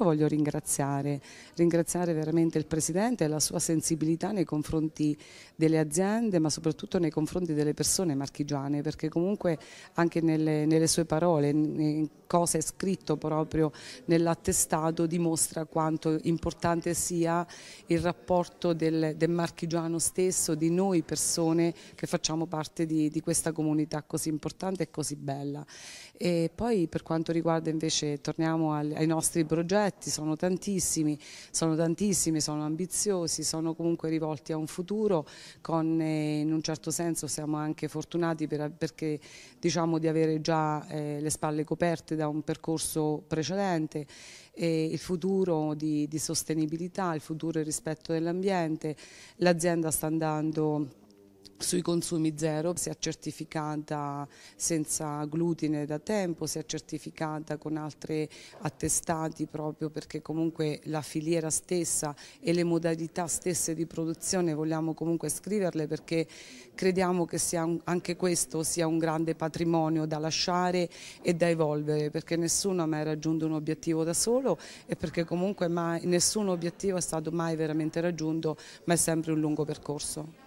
Voglio ringraziare, ringraziare veramente il Presidente e la sua sensibilità nei confronti delle aziende ma soprattutto nei confronti delle persone marchigiane perché comunque anche nelle, nelle sue parole, in cosa è scritto proprio nell'attestato dimostra quanto importante sia il rapporto del, del marchigiano stesso, di noi persone che facciamo parte di, di questa comunità così importante e così bella. E poi per quanto riguarda invece, torniamo al, ai nostri progetti, sono tantissimi, sono tantissimi, sono ambiziosi, sono comunque rivolti a un futuro, con, eh, in un certo senso siamo anche fortunati per, perché diciamo di avere già eh, le spalle coperte da un percorso precedente, il futuro di, di sostenibilità, il futuro rispetto dell'ambiente, l'azienda sta andando sui consumi zero, si è certificata senza glutine da tempo, si è certificata con altri attestati proprio perché comunque la filiera stessa e le modalità stesse di produzione vogliamo comunque scriverle perché crediamo che un, anche questo sia un grande patrimonio da lasciare e da evolvere perché nessuno ha mai raggiunto un obiettivo da solo e perché comunque mai, nessun obiettivo è stato mai veramente raggiunto ma è sempre un lungo percorso.